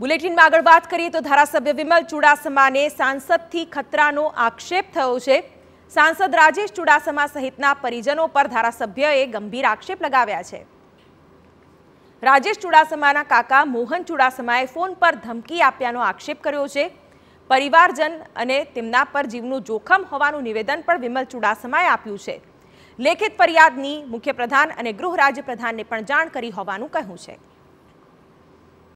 બુલેટિનમાં આગળ વાત કરીએ તો ધારાસભ્ય વિમલ ચુડાસમાને સાંસદથી ખતરાનો આક્ષેપ થયો છે સાંસદ રાજેશ ચુડાસમા સહિતના પરિજનો પર ધારાસભ્યએ ગંભીર આક્ષેપ લગાવ્યા છે રાજેશ ચુડાસમાના કાકા મોહન ચુડાસમાએ ફોન પર ધમકી આપ્યાનો આક્ષેપ કર્યો છે પરિવારજન અને તેમના પર જીવનું જોખમ હોવાનું નિવેદન પણ વિમલ ચુડાસમાએ આપ્યું છે લેખિત ફરિયાદની મુખ્યપ્રધાન અને ગૃહ રાજ્યપ્રધાનને પણ જાણ કરી હોવાનું કહ્યું છે